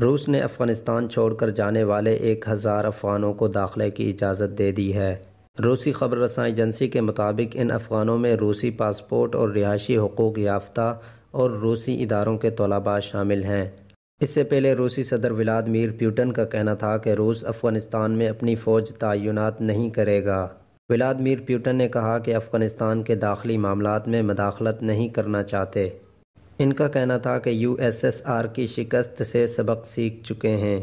रूस ने अफगानिस्तान छोड़कर जाने वाले एक हज़ार अफगानों को दाखिले की इजाज़त दे दी है रूसी खबर रसां एजेंसी के मुताबिक इन अफगानों में रूसी पासपोर्ट और रिहायशी हकूक़ याफ्ता और रूसी इदारों के तलबा शामिल हैं इससे पहले रूसी सदर व्लादिमीर प्यूटन का कहना था कि रूस अफगानिस्तान में अपनी फ़ौज तयनत नहीं करेगा व्लादिमीर प्यूटन ने कहा कि अफ़गानिस्तान के दाखिली मामला में मदाखलत नहीं करना चाहते इनका कहना था कि यूएसएसआर की शिकस्त से सबक सीख चुके हैं